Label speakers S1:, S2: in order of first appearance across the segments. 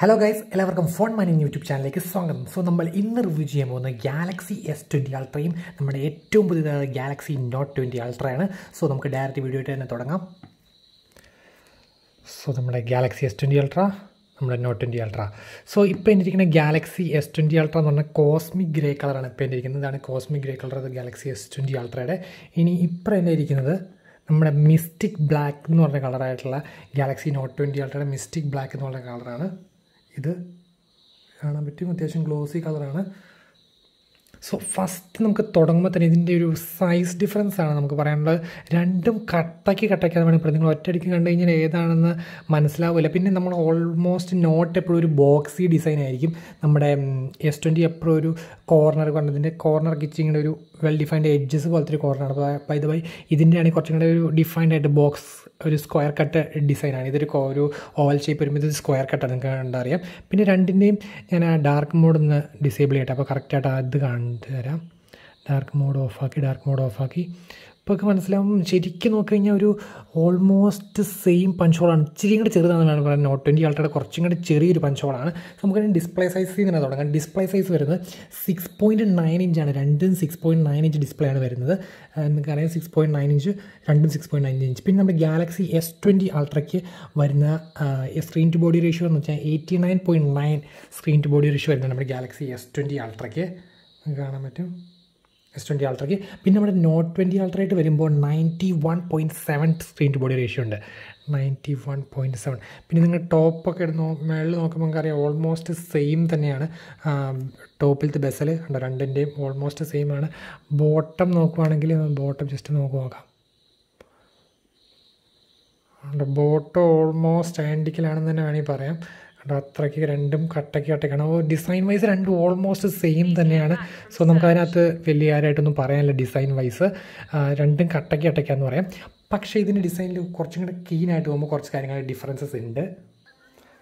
S1: Hello guys എല്ലാവർക്കും phone mine YouTube ചാനലിലേക്ക് സ്വാഗതം സോ നമ്മൾ ഇന്ന് റിവ്യൂ ചെയ്യാൻ പോകുന്ന ഗാലക്സി എസ് ട്വൻറ്റി അൾട്രയും നമ്മുടെ ഏറ്റവും പുതിയതായ ഗാലക്സി നോട്ട് ട്വൻറ്റി അൾട്രയാണ് സോ നമുക്ക് ഡയറക്റ്റ് വീഡിയോ ആയിട്ട് തന്നെ തുടങ്ങാം സോ നമ്മുടെ ഗാലക്സി എസ് ട്വൻറ്റി അൾട്ര നമ്മുടെ നോട്ട് ട്വൻറ്റി അൾട്ര സോ ഇപ്പോൾ എന്നിരിക്കുന്ന ഗാലക്സി എസ് ട്വൻറ്റി അൾട്ര എന്ന് പറഞ്ഞാൽ കോസ്മിക് ഗ്രേ കളറാണ് ഇപ്പോൾ എന്നിരിക്കുന്നത് ഇതാണ് cosmic grey colour Galaxy S twenty അൾട്രയുടെ ഇനി ഇപ്പോൾ എന്നെ ഇരിക്കുന്നത് നമ്മുടെ മിസ്റ്റിക് ബ്ലാക്ക് എന്ന് പറഞ്ഞ കളറായിട്ടുള്ള ഗാലക്സി നോട്ട് ട്വൻറ്റി അൾട്രയുടെ മിസ്റ്റിക് ബ്ലാക്ക് എന്ന് പറഞ്ഞ കളറാണ് ഇത് കാണാൻ പറ്റും അത്യാവശ്യം ഗ്ലോസി കളറാണ് സോ ഫസ്റ്റ് നമുക്ക് തുടങ്ങുമ്പോൾ തന്നെ ഇതിൻ്റെ ഒരു സൈസ് ഡിഫറൻസ് ആണ് നമുക്ക് പറയാനുള്ളത് രണ്ടും കട്ടയ്ക്ക് കട്ടയ്ക്കാതെ എന്ന് ഇപ്പോൾ നിങ്ങൾ ഒറ്റയടിക്ക് കണ്ടു കഴിഞ്ഞാൽ ഏതാണെന്ന് മനസ്സിലാവില്ല പിന്നെ നമ്മൾ ഓൾമോസ്റ്റ് നോട്ട് എപ്പോഴും ഒരു ബോക്സി ഡിസൈൻ ആയിരിക്കും നമ്മുടെ എസ് ട്വൻറ്റി എപ്പോഴും ഒരു കോർണർ കണ്ടതിൻ്റെ കോർണർ കിച്ചിങ്ങിൻ്റെ ഒരു വെൽ ഡിഫൈൻഡ് എഡ്ജസ് പോലത്തെ ഒരു കോർണർ അപ്പോൾ അപ്പോൾ ഇത് ബൈ ആണെങ്കിൽ കുറച്ചും കൂടെ ഒരു ഡിഫൈൻഡ് ആയിട്ട് ബോക്സ് ഒരു സ്ക്വയർ കട്ട് ഡിസൈനാണ് ഇതൊരു ഒരു ഓവൽ ഷേപ്പ് വരുമ്പോൾ ഇത് സ്ക്വയർ കട്ടാണ് നിങ്ങൾക്ക് കണ്ടറിയാം പിന്നെ രണ്ടിൻ്റെയും ഞാൻ ആ ഡാർക്ക് മോഡ് ഒന്ന് ഡിസേബിൾ ചെയ്യട്ടെ അപ്പോൾ കറക്റ്റായിട്ട് അത് കണ്ടു തരാം ഡാർക്ക് മോഡ് ഓഫാക്കി ഡാർക്ക് മോഡ് ഓഫാക്കി ഇപ്പോൾ ഒക്കെ മനസ്സിലാവും ശരിക്കും നോക്കിക്കഴിഞ്ഞാൽ ഒരു ഓൾമോസ്റ്റ് സെയിം പഞ്ച് ഹോളാണ് ഇച്ചിരിയും കൂടി ചെറുതാണെന്നാണ് പറയുന്നത് നോട്ട് ട്വൻറ്റി ആൾട്ടയുടെ കുറച്ചും കൂടി ചെറിയൊരു പഞ്ച് ഹോളാണ് നമുക്കതിന് ഡിസ്പ്ലേ സൈസ് തന്നെ തുടങ്ങാം ഡിസ്പ്ലേ സൈസ് വരുന്നത് സിക്സ് പോയിൻറ്റ് നയൻ ഇഞ്ചാണ് രണ്ടും six point nine inch display ആണ് വരുന്നത് നമുക്കറിയാം സിക്സ് പോയിൻറ്റ് നയൻ ഇഞ്ച് രണ്ടും സിക്സ് പോയിൻറ്റ് നയൻ ഇഞ്ച് പിന്നെ നമ്മുടെ ഗാലക്സി എസ് ട്വൻറ്റി അൾട്രയ്ക്ക് വരുന്ന സ്ക്രീൻ ടു ബോഡി റേഷ്യോ എന്ന് വെച്ചാൽ eighty nine point nine screen to body ratio വരുന്നത് നമ്മുടെ ഗാലക്സി എസ് ട്വൻറ്റി അൾട്രയ്ക്ക് കാണാൻ പറ്റും എസ് ട്വൻറ്റി ആൾട്രയ്ക്ക് പിന്നെ നമ്മുടെ നോട്ട് ട്വൻറ്റി അൾട്ര വരുമ്പോൾ ninety one point seven screen to body ratio ഉണ്ട് നയൻറ്റി വൺ പോയിൻറ്റ് സെവൻ പിന്നെ നിങ്ങൾ ടോപ്പൊക്കെ എടുത്ത് നോ മേളിൽ നോക്കുമ്പോൾ അറിയാം ഓൾമോസ്റ്റ് സെയിം തന്നെയാണ് ടോപ്പിലത്തെ ബെസൽ ഉണ്ടോ രണ്ടിൻ്റെയും ഓൾമോസ്റ്റ് സെയിം ആണ് ബോട്ടം നോക്കുവാണെങ്കിൽ ബോട്ടം ജസ്റ്റ് നോക്ക് നോക്കാം ബോട്ടോ ഓൾമോസ്റ്റ് ഐഡൻറ്റിക്കലാണെന്ന് തന്നെ വേണമെങ്കിൽ പറയാം കണ്ട അത്രയ്ക്ക് രണ്ടും കട്ടയ്ക്ക് കട്ടയ്ക്കാണ് അപ്പോൾ ഡിസൈൻ വൈസ് രണ്ടും ഓൾമോസ്റ്റ് സെയിം തന്നെയാണ് സോ അതിനകത്ത് വലിയ കാര്യമായിട്ടൊന്നും പറയാനില്ല ഡിസൈൻ വൈസ് രണ്ടും കട്ടയ്ക്ക് കട്ടയ്ക്കാന്ന് പറയാം പക്ഷേ ഇതിൻ്റെ ഡിസൈനിൽ കുറച്ചും കൂടെ ക്ലീനായിട്ട് പോകുമ്പോൾ കുറച്ച് കാര്യങ്ങൾ ഡിഫറൻസസ് ഉണ്ട്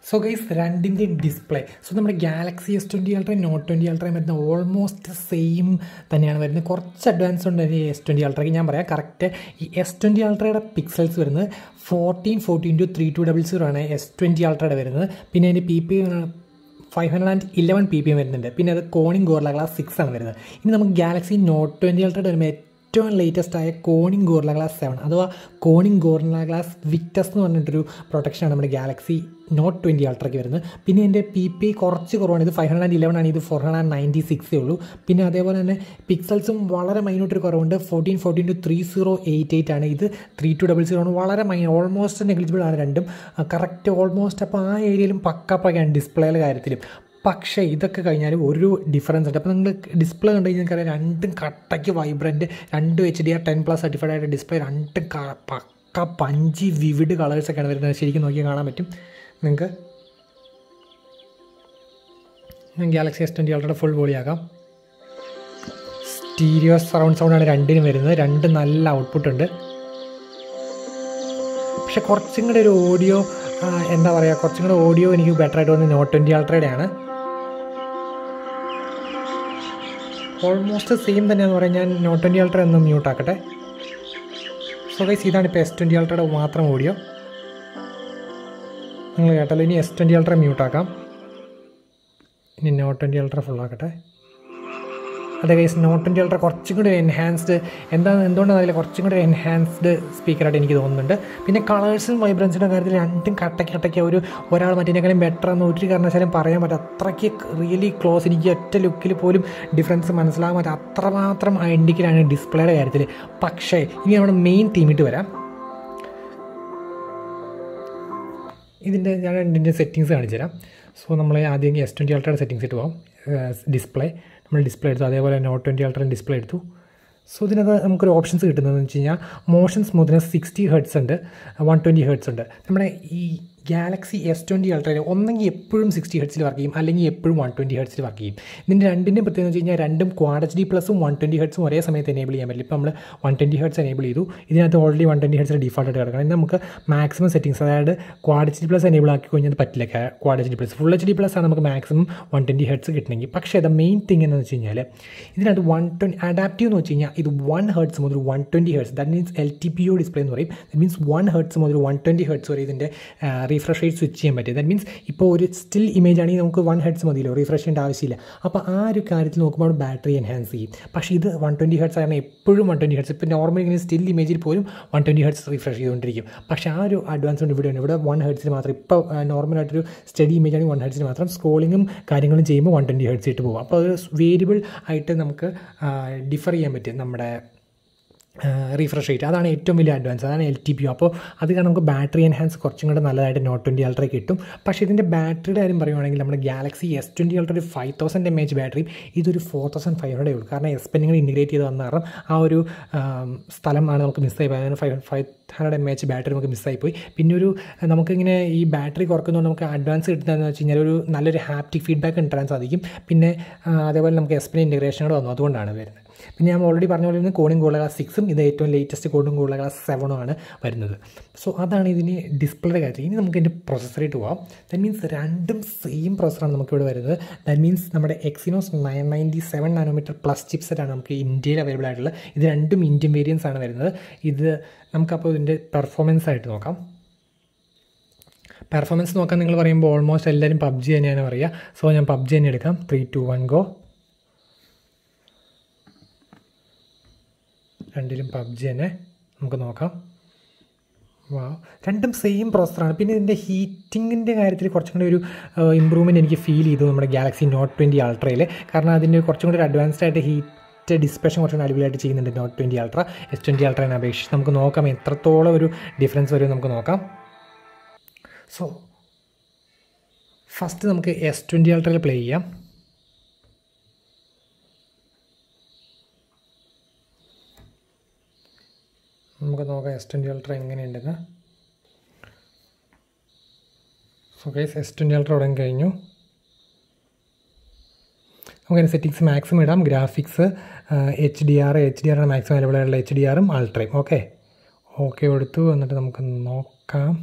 S1: സോ ഗൈസ് രണ്ടിൻ്റെ ഡിസ്പ്ലേ സോ നമ്മുടെ ഗാലക്സി എസ് ട്വൻറ്റി അൾട്രയും നോട്ട് ട്വൻറ്റി അൾട്രയും വരുന്ന ഓൾമോസ്റ്റ് സെയിം തന്നെയാണ് വരുന്നത് കുറച്ച് അഡ്വാൻസ് ഉണ്ട് ഈ എസ് ട്വൻറ്റി അൾട്രയ്ക്ക് ഞാൻ പറയാം കറക്റ്റ് ഈ എസ് ട്വൻറ്റി അൾട്രയുടെ പിക്സൽസ് വരുന്നത് fourteen fourteen two three two double zero ആണ് എസ് ട്വൻറ്റി അൾട്രയുടെ വരുന്നത് പിന്നെ അതിൻ്റെ P P five hundred and eleven P P M വരുന്നുണ്ട് പിന്നെ അത് കോണിംഗ് ഗോർല ക്ലാസ് സിക്സ് ആണ് വരുന്നത് ഇനി നമുക്ക് ഗാലക്സി നോട്ട് ട്വൻറ്റി അൾട്രയുടെ വരുമ്പോൾ ഏറ്റവും ലേറ്റസ്റ്റ് ആയ കോണിംഗ് ഗോർല ഗ്ലാസ് സെവൻ അഥവാ കോണിംഗ് ഗോർല ഗ്ലാസ് വിക്ടസ് എന്ന് പറഞ്ഞിട്ടൊരു പ്രൊട്ടക്ഷനാണ് നമ്മുടെ ഗാലക്സി നോട്ട് ട്വൻറ്റി അൾട്രയ്ക്ക് വരുന്നത് പിന്നെ എൻ്റെ പി പി കുറച്ച് കുറവാണ് ഇത് ഫൈവ് ഹൺഡ്രഡ് ഇലവൻ ആണ് ഇത് ഫോർ ഹൺഡ്രഡ് ആൻഡ് നയൻറ്റി സിക്സേ ഉള്ളൂ പിന്നെ അതേപോലെ തന്നെ പിക്സൽസും വളരെ മൈനൂട്ട് ഒരു കുറവുണ്ട് fourteen fourteen two three zero eight eight ആണ് ഇത് ത്രീ ടു ഡബിൾ സീറോ ആണ് വളരെ മൈ ഓൾമോസ്റ്റ് നെഗ്ലിജിബിൾ ആണ് രണ്ടും കറക്റ്റ് ഓൾമോസ്റ്റ് അപ്പോൾ ആ ഏരിയയിലും പക്കാപ്പകയാണ് ഡിസ്പ്ലേയുടെ കാര്യത്തിലും പക്ഷേ ഇതൊക്കെ കഴിഞ്ഞാൽ ഒരു ഡിഫറൻസ് ഉണ്ട് അപ്പോൾ നിങ്ങൾ ഡിസ്പ്ലേ കണ്ടു കഴിഞ്ഞാൽ നിങ്ങൾക്കറിയാം രണ്ടും കട്ടയ്ക്ക് വൈബ്രൻറ്റ് രണ്ട് H D R ten plus certified ആയിട്ട് ഡിസ്പ്ലേ രണ്ടും പക്ക പഞ്ചി വിവിഡ് കളേഴ്സൊക്കെയാണ് വരുന്നത് ശരിക്കും നോക്കി കാണാൻ പറ്റും നിങ്ങൾക്ക് ഗാലക്സി എസ് ട്വൻറ്റി അൾട്രയുടെ ഫുൾ വോളിയാക്കാം സ്റ്റീരിയോ സറൗണ്ട് ആണ് രണ്ടിനും വരുന്നത് രണ്ട് നല്ല ഔട്ട്പുട്ട് ഉണ്ട് പക്ഷെ കുറച്ചും കൂടെ ഒരു ഓഡിയോ എന്താ പറയുക കുറച്ചും കൂടെ ഓഡിയോ എനിക്ക് ബെറ്റർ ആയിട്ട് വന്നത് നോട്ട് ട്വൻറ്റി അൾട്രയുടെ ആണ് ഓൾമോസ്റ്റ് സെയിം തന്നെയാണെന്ന് പറയാം ഞാൻ നോട്ട് ട്വൻറ്റി ആൾട്ടർ ഒന്ന് മ്യൂട്ട് ആക്കട്ടെ സോ ഗൈസ് ഇതാണ് ഇപ്പോൾ എസ് ട്വൻറ്റി ആൾട്ടറുടെ മാത്രം ഓഡിയോ നിങ്ങൾ കേട്ടല്ലോ ഇനി എസ് ട്വൻറ്റി ആൾട്ടറെ മ്യൂട്ട് ആക്കാം ഇനി നോട്ട് ട്വൻറ്റി ആൾട്ടറെ ഫുള്ളാക്കട്ടെ അതെ നോട്ട് ട്വൻറ്റി അൾട്ര കുറച്ചും കൂടി എൻഹാൻസ്ഡ് എന്താണ് എന്തുകൊണ്ടാണ് അതിൽ കുറച്ചും കൂടി എൻഹാൻസ്ഡ് സ്പീക്കറായിട്ട് എനിക്ക് തോന്നുന്നുണ്ട് പിന്നെ കളേഴ്സും വൈബ്രൻസിൻ്റെ കാര്യത്തിൽ രണ്ടും കട്ടയ്ക്ക് കട്ടയ്ക്ക് ഒരു ഒരാൾ മറ്റേക്കാളും ബെറ്റർ എന്ന് ഒരു കാരണവശാലും പറയാൻ പറ്റും അത്രയ്ക്ക് റിയലി ക്ലോസ് എനിക്ക് ഒറ്റ ലുക്കിൽ പോലും ഡിഫറൻസ് മനസ്സിലാകാൻ പറ്റും അത്രമാത്രം ഐഡൻറ്റിക്കലാണ് ഡിസ്പ്ലേയുടെ കാര്യത്തിൽ പക്ഷേ ഇനി നമ്മുടെ മെയിൻ തീമിട്ട് വരാം ഇതിൻ്റെ ഞാൻ രണ്ടിൻ്റെ സെറ്റിങ്സ് കാണിച്ചു തരാം സോ നമ്മൾ ആദ്യം എസ് ട്വൻറ്റി അൾട്രയുടെ സെറ്റിങ്സ് ഇട്ട് പോകാം ഡിസ്പ്ലേ നമ്മൾ ഡിസ്പ്ലേ എടുത്തു അതേപോലെ നോട്ട് ട്വൻറ്റി അൾട്രയും ഡിസ്പ്ലേ എടുത്തു സോ ഇതിനകത്ത് നമുക്കൊരു ഓപ്ഷൻസ് കിട്ടുന്നതെന്ന് വെച്ച് കഴിഞ്ഞാൽ മോഷൻ സ്മൂത്ത്നെസ് സിക്സ്റ്റി ഹെഡ്സ് ഉണ്ട് വൺ ട്വൻറ്റി ഹെഡ്സ് ഉണ്ട് നമ്മുടെ ഈ ഗാലക്സി എസ് ട്വൻറ്റി അൾട്രയിൽ ഒന്നെങ്കിൽ എപ്പോഴും സിക്സ്റ്റി ഹെഡ്സിൽ വർക്ക് ചെയ്യും അല്ലെങ്കിൽ എപ്പോഴും വൺ ട്വൻറ്റി ഹെഡ്സിൽ വർക്ക് ചെയ്യും ഇതിൻ്റെ രണ്ടിൻ്റെ പ്രത്യേകത വെച്ച് കഴിഞ്ഞാൽ രണ്ടും ക്വാഡ് എച്ച് ഡി പ്ലസും വൺ ട്വൻറ്റി ഹെഡ്സും ഒരേ സമയത്ത് എനേബിൾ ചെയ്യാൻ പറ്റില്ല ഇപ്പോൾ നമ്മൾ വൺ ട്വൻറ്റി ഹെഡ്സ് എനേബിൾ ചെയ്തു ഇതിനകത്ത് ഓൾറെഡി വൺ ട്വൻറ്റി ഹെഡ്സ് ഡിഫോൾട്ടായിട്ട് കിടക്കണം ഇത് നമുക്ക് മാക്സിമം സെറ്റിംഗ്സ് അതായത് quad H D plus enable ആക്കി കഴിഞ്ഞാൽ പറ്റില്ല quad H D plus full H D plus ആണ് നമുക്ക് മാക്സിമം വൺ ട്വൻറ്റി ഹെഡ്സ് കിട്ടണമെങ്കിൽ പക്ഷേ അത് മെയിൻ തിങ് എന്ന് വെച്ച് കഴിഞ്ഞാൽ ഇതിനകത്ത് വൺ ട്വൻറ്റി അഡാപ്റ്റീവ് എന്ന് വെച്ച് കഴിഞ്ഞാൽ ഇത് വൺ ഹെഡ്സ് മുതൽ one twenty hertz that means L T P O display എന്ന് പറയും ദറ്റ് മീൻസ് വൺ ഹെഡ്സ് മുതൽ വൺ ട്വൻറ്റി ഹെഡ്സ് വരെ ഇതിൻ്റെ റീഫ്രഷ് ചെയ്ത് സ്വിച്ച് ചെയ്യാൻ പറ്റും ദാറ്റ് മീൻസ് ഇപ്പോൾ ഒരു സ്റ്റിൽ ഇമേജ് ആണെങ്കിൽ നമുക്ക് വൺ ഹെഡ്സ് മതിയല്ലോ റീഫ്രഷ് ചെയ്യേണ്ട ആവശ്യമില്ല അപ്പോൾ ആ ഒരു കാര്യത്തിൽ നോക്കുമ്പോൾ ബാറ്ററി എൻഹാൻസ് ചെയ്യും പക്ഷേ ഇത് വൺ ട്വൻറ്റി ഹെഡ്സ് ആയിരുന്നു എപ്പോഴും വൺ ട്വൻറ്റി ഹെഡ്സ് ഇപ്പോൾ നോർമൽ ഇങ്ങനെ സ്റ്റിൽ ഇമേജിൽ പോലും വൺ ട്വൻറ്റി ഹെഡ്സ് റീഫ്രഷ് ചെയ്തുകൊണ്ടിരിക്കും പക്ഷേ ആ ഒരു അഡ്വാൻസ്മെൻറ്റ് ഇവിടെയാണ് ഇവിടെ വൺ ഹെഡ്സിന് മാത്രം ഇപ്പോൾ നോർമലായിട്ടൊരു സ്റ്റഡി ഇമേജ് ആണെങ്കിൽ വൺ ഹെഡ്സിന് മാത്രം സ്ക്രോളിങ്ങും കാര്യങ്ങളും ചെയ്യുമ്പോൾ വൺ ട്വൻറ്റി ഹെഡ്സ് ഇട്ട് പോകും അപ്പോൾ അത് വേരിയബിൾ ആയിട്ട് നമുക്ക് ഡിഫർ ചെയ്യാൻ പറ്റും നമ്മുടെ റീഫ്രഷ് റേറ്റ് അതാണ് ഏറ്റവും വലിയ അഡ്വാൻസ് അതാണ് എൽ ടി പി അപ്പോൾ അത് കാരണം നമുക്ക് ബാറ്ററി എൻഹാൻസ് കുറച്ചും കൂടെ നല്ലതായിട്ട് നോട്ട് ട്വൻറ്റി അൾട്ര കിട്ടും പക്ഷേ ഇതിൻ്റെ ബാറ്ററിയുടെ കാര്യം പറയുകയാണെങ്കിൽ നമ്മുടെ ഗാലക്സി എസ് ട്വൻറ്റി അൾട്ര ഒരു ഫൈവ് തൗസൻഡ് എം എച്ച് ബാറ്ററിയും ഇതൊരു ഫോർ തൗസൻഡ് ഫൈവ് ഹൺഡ്രഡേ ഉള്ളൂ കാരണം എസ് പെൻ ഇൻ്റഗ്രേറ്റ് ചെയ്ത് വന്ന കാരണം ആ ഒരു സ്ഥലമാണ് നമുക്ക് മിസ് ആയി പോയത് five five hundred M H battery നമുക്ക് മിസ്സായി പോയി പിന്നെ ഒരു നമുക്കിങ്ങനെ ഈ ബാറ്ററി കുറക്കുന്നതുകൊണ്ട് നമുക്ക് അഡ്വാൻസ് കിട്ടുന്നതെന്ന് വെച്ച് കഴിഞ്ഞാൽ ഒരു നല്ലൊരു ഹാപ്റ്റിക് ഫീഡ്ബാക്ക് ഉണ്ടാകാൻ സാധിക്കും പിന്നെ അതേപോലെ നമുക്ക് എസ് പെൻ ഇൻ്റഗ്രേഷൻ വന്നു അതുകൊണ്ടാണ് വരുന്നത് പിന്നെ ഞാൻ ഓൾറെഡി പറഞ്ഞ പോലെ തന്നെ കോണിംഗ് ഗോള ക്ലാസ് സിക്സും ഇത് ഏറ്റവും ലേറ്റസ്റ്റ് കോണിംഗ് ഗോള ക്ലാസ് സെവനും ആണ് വരുന്നത് സോ അതാണ് ഇതിന് ഡിസ്പ്ലേയുടെ കാര്യം ഇനി നമുക്ക് ഇതിൻ്റെ പ്രൊസസ്സറായിട്ട് പോവാം ദാറ്റ് മീൻസ് രണ്ടും സെയിം പ്രൊസസ്സറാണ് നമുക്കിവിടെ വരുന്നത് ദാറ്റ് മീൻസ് നമ്മുടെ Exynos nine ninety seven nanometer plus ചിപ്സെറ്റാണ് നമുക്ക് ഇന്ത്യയിൽ അവൈലബിൾ ആയിട്ടുള്ള ഇത് രണ്ടും ഇന്ത്യൻ വേരിയൻസ് ആണ് വരുന്നത് ഇത് നമുക്കപ്പോൾ ഇതിൻ്റെ പെർഫോമൻസ് ആയിട്ട് നോക്കാം പെർഫോമൻസ് നോക്കാൻ നിങ്ങൾ പറയുമ്പോൾ ഓൾമോസ്റ്റ് എല്ലാവരും പബ്ജി തന്നെയാണ് പറയുക സോ ഞാൻ പബ്ജി തന്നെ എടുക്കാം ത്രീ ടു വൺ ഗോ രണ്ടിലും പബ്ജി തന്നെ നമുക്ക് നോക്കാം വാ രണ്ടും സെയിം പ്രോസറാണ് പിന്നെ ഇതിൻ്റെ ഹീറ്റിങ്ങിൻ്റെ കാര്യത്തിൽ കുറച്ചും കൂടി ഒരു ഇമ്പ്രൂവ്മെൻറ്റ് എനിക്ക് ഫീൽ ചെയ്തു നമ്മുടെ ഗാലക്സി നോട്ട് ട്വൻറ്റി അൾട്രയിൽ കാരണം അതിന് കുറച്ചും കൂടി ഒരു അഡ്വാൻസ്ഡ് ആയിട്ട് ഹീറ്റ് ഡിസ്പ്ലേഷൻ കുറച്ചും കൂടി അടിപൊളിയായിട്ട് ചെയ്യുന്നുണ്ട് Note twenty Ultra S twenty അൾട്രേനെ അപേക്ഷിച്ച് നമുക്ക് നോക്കാം എത്രത്തോളം ഒരു ഡിഫറൻസ് വരും നമുക്ക് നോക്കാം സോ ഫസ്റ്റ് നമുക്ക് എസ് ട്വൻറ്റി അൾട്രയിൽ പ്ലേ ചെയ്യാം നമുക്ക് നോക്കാം എസ് ട്വൻറ്റി അൾട്ര എങ്ങനെയുണ്ടെന്ന് so guys S twenty Ultra ഉടൻ കഴിഞ്ഞു അതിന് സെറ്റിങ്സ് മാക്സിമം ഇടാം graphics H D R H D ആറാണ് മാക്സിമം അവൈലബിൾ ആയിട്ടുള്ള എച്ച് ഡി ആറും അൾട്രയും ഓക്കെ ഓക്കെ എടുത്തു എന്നിട്ട് നമുക്ക് നോക്കാം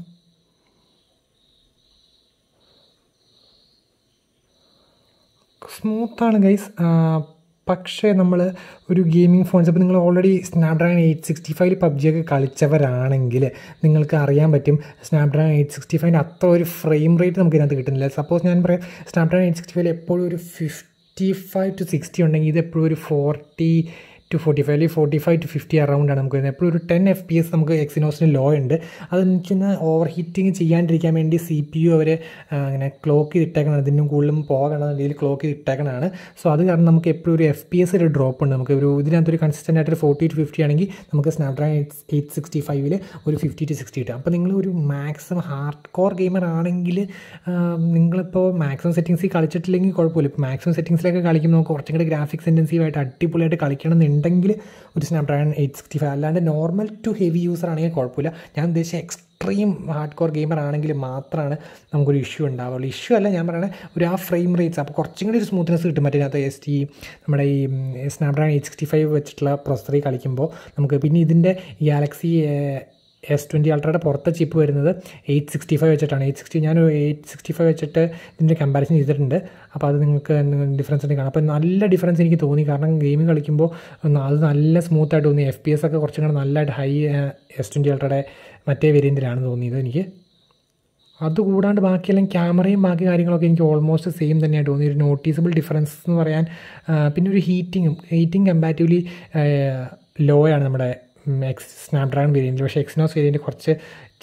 S1: സ്മൂത്താണ് ഗൈസ് പക്ഷേ നമ്മൾ ഒരു ഗെയിമിംഗ് ഫോൺസ് അപ്പോൾ നിങ്ങൾ ഓൾറെഡി സ്നാപ്ഡ്രാഗൺ എയ്റ്റ് സിക്സ്റ്റി ഫൈവിൽ ഒക്കെ കളിച്ചവരാണെങ്കിൽ നിങ്ങൾക്ക് അറിയാൻ പറ്റും സ്നാപ്ഡ്രാഗൺ എയ്റ്റ് സിക്സ്റ്റി ഫൈവിൻ്റെ അത്ര ഒരു ഫ്രെയിം റേറ്റ് നമുക്ക് ഇതിനകത്ത് കിട്ടുന്നില്ല സപ്പോസ് ഞാൻ പറയാം സ്നാപ്ഡ്രാഗൺ എയ്റ്റ് സിക്സ്റ്റി ഫൈവിൽ എപ്പോഴും ഒരു ഫിഫ്റ്റി ഫൈവ് ടു സിക്സ്റ്റി ഉണ്ടെങ്കിൽ ഇത് എപ്പോഴും ഒരു ഫോർട്ടി ടു ഫോർട്ടി ഫൈവ് അല്ലെങ്കിൽ ഫോർട്ടി ഫൈവ് ടു ഫിഫ്റ്റി ആണ് നമുക്ക് വരുന്നത് എപ്പോഴും ഒരു ടെൻ എഫ് പി എസ് നമുക്ക് എക്സിനോസിന് ലോ ഉണ്ട് അതെന്ന് വെച്ചാൽ ഓവർ ഹീറ്റിംഗ് ചെയ്യാണ്ടിരിക്കാൻ വേണ്ടി സി പി യു അവർ അങ്ങനെ ക്ലോക്ക് ഇട്ടേക്കണം ഇതിനും കൂടുതലും പോകേണ്ട രീതിയിൽ ക്ലോക്ക് ചെയ്തിട്ടേക്കണതാണ് സോ അത് കാരണം നമുക്ക് എപ്പോഴും ഒരു എഫ് പി എസ് ഒരു ഡ്രോപ്പ് ഉണ്ട് നമുക്ക് ഒരു ഇതിനകത്തൊരു കൺസിസ്റ്റൻ്റ് ആയിട്ട് ഫോർട്ടി ടു ഫിഫ്റ്റി ആണെങ്കിൽ നമുക്ക് സ്നാപ്ഡ്രാഗൺ എയ്റ്റ് സിക്സ്റ്റി ഫൈവിൽ ഒരു ഫിഫ്റ്റി ടു സിക്സ്റ്റി കിട്ടും അപ്പോൾ നിങ്ങൾ ഒരു മാക്സിമം ഹാർഡ് കോർ ഗെയിമർ ആണെങ്കിൽ നിങ്ങളിപ്പോൾ മാക്സിമം സെറ്റിംഗ്സിൽ കളിച്ചിട്ടില്ലെങ്കിൽ കുഴപ്പമില്ല ഇപ്പോൾ മാക്സിമം സെറ്റിംഗ്സിലൊക്കെ കളിക്കുമ്പോൾ നമുക്ക് കുറച്ചും കൂടി ഗ്രാഫിക്സ് ഇൻറ്റൻസീവായിട്ട് അടിപൊളിയായിട്ട് കളിക്കണം എന്നുണ്ട് ഉണ്ടെങ്കിൽ ഒരു സ്നാപ്ഡ്രാഗൺ എയ്റ്റ് സിക്സ്റ്റി ഫൈവ് അല്ലാണ്ട് നോർമൽ ടു ഹെവി യൂസർ ആണെങ്കിൽ കുഴപ്പമില്ല ഞാൻ ഉദ്ദേശിച്ച എക്സ്ട്രീം ഹാർഡ് കോർ ഗെയിമർ ആണെങ്കിൽ മാത്രമാണ് നമുക്കൊരു ഇഷ്യൂ ഉണ്ടാവുള്ളൂ ഇഷ്യൂ അല്ല ഞാൻ പറയുന്നത് ഒരു ആ ഫ്രെയിം റേറ്റ്സ് അപ്പോൾ കുറച്ചും കൂടി ഒരു സ്മൂത്ത്നെസ് കിട്ടും അത് എസ് ടി നമ്മുടെ ഈ സ്നാപ്ഡ്രാഗൺ എയ്റ്റ് സിക്സ്റ്റി ഫൈവ് വെച്ചിട്ടുള്ള പ്രൊസറി കളിക്കുമ്പോൾ നമുക്ക് പിന്നെ ഇതിൻ്റെ ഗാലക്സി എസ് ട്വൻറ്റി അൾട്രയുടെ പുറത്തെ ചിപ്പ് വരുന്നത് എയ്റ്റ് സിക്സ്റ്റി ഫൈവ് വെച്ചിട്ടാണ് എയ്റ്റ് സിക്സ്റ്റി ഞാൻ എയ്റ്റ് സിക്സ്റ്റി ഫൈവ് വെച്ചിട്ട് ഇതിൻ്റെ കമ്പാരിസൺ ചെയ്തിട്ടുണ്ട് അപ്പോൾ അത് നിങ്ങൾക്ക് ഡിഫറൻസ് കാണാം അപ്പോൾ നല്ല ഡിഫറൻസ് എനിക്ക് തോന്നി കാരണം ഗെയിം കളിക്കുമ്പോൾ അത് നല്ല സ്മൂത്ത് ആയിട്ട് തോന്നി എഫ് പി എസ് ഒക്കെ കുറച്ചും കൂടെ നല്ലതായിട്ട് ഹൈ എസ് ട്വൻറ്റി അൾട്രയുടെ മറ്റേ വേരിയൻറ്റിലാണ് തോന്നിയത് എനിക്ക് അതുകൂടാണ്ട് ബാക്കിയെല്ലാം ക്യാമറയും ബാക്കി കാര്യങ്ങളൊക്കെ എനിക്ക് ഓൾമോസ്റ്റ് സെയിം തന്നെയാണ് തോന്നി ഒരു നോട്ടീസബിൾ ഡിഫറൻസ് എന്ന് പറയാൻ പിന്നെ ഒരു ഹീറ്റിങ്ങും ഹീറ്റിംഗ് കമ്പാരിറ്റീവ്ലി ലോ ആണ് നമ്മുടെ എക്സ് സ്നാപ്ഡ്രാഗൺ വേരിയൻറ്റ് പക്ഷേ എക്സിനോസ് വേരിയൻറ്റ് കുറച്ച്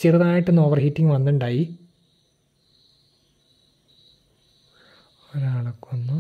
S1: ചെറുതായിട്ടൊന്ന് ഓവർ ഹീറ്റിംഗ് വന്നിട്ടുണ്ടായി ഒരാളെ കൊന്നു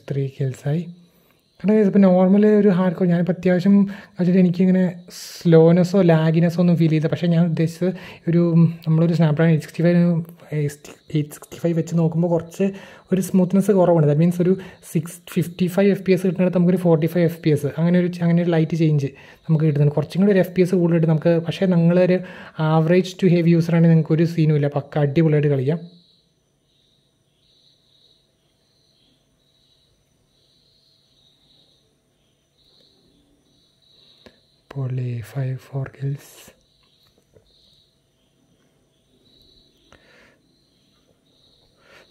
S1: സ്ത്രീ കിൽസായി കാരണം ഇപ്പോൾ നോർമൽ ഒരു ഹാർഡ് കോർ ഞാനിപ്പോൾ അത്യാവശ്യം വെച്ചിട്ട് എനിക്കിങ്ങനെ സ്ലോനെസ്സോ ലാഗിനെസ്സോ ഒന്നും ഫീൽ ചെയ്ത പക്ഷേ ഞാൻ ഉദ്ദേശിച്ചത് ഒരു നമ്മളൊരു Snapdragon eight sixty five eight sixty five വെച്ച് നോക്കുമ്പോൾ കുറച്ച് ഒരു സ്മൂത്ത്നെസ് കുറവുണ്ട് ദാറ്റ് മീൻസ് ഒരു six fifty five F P S കിട്ടുന്നിടത്ത് നമുക്കൊരു forty five F P S അങ്ങനെ ഒരു അങ്ങനെ ഒരു ലൈറ്റ് ചേഞ്ച് നമുക്ക് കിട്ടുന്നുണ്ട് കുറച്ചും കൂടി ഒരു എഫ് പി എസ് കൂടുതലായിട്ട് നമുക്ക് പക്ഷേ നിങ്ങളൊരു ആവറേജ് ടു ഹെവ് യൂസറാണെങ്കിൽ നിങ്ങൾക്ക് ഒരു സീനുമില്ല പക്ക അടിപൊളിയായിട്ട് കളിക്കാം probably five four kills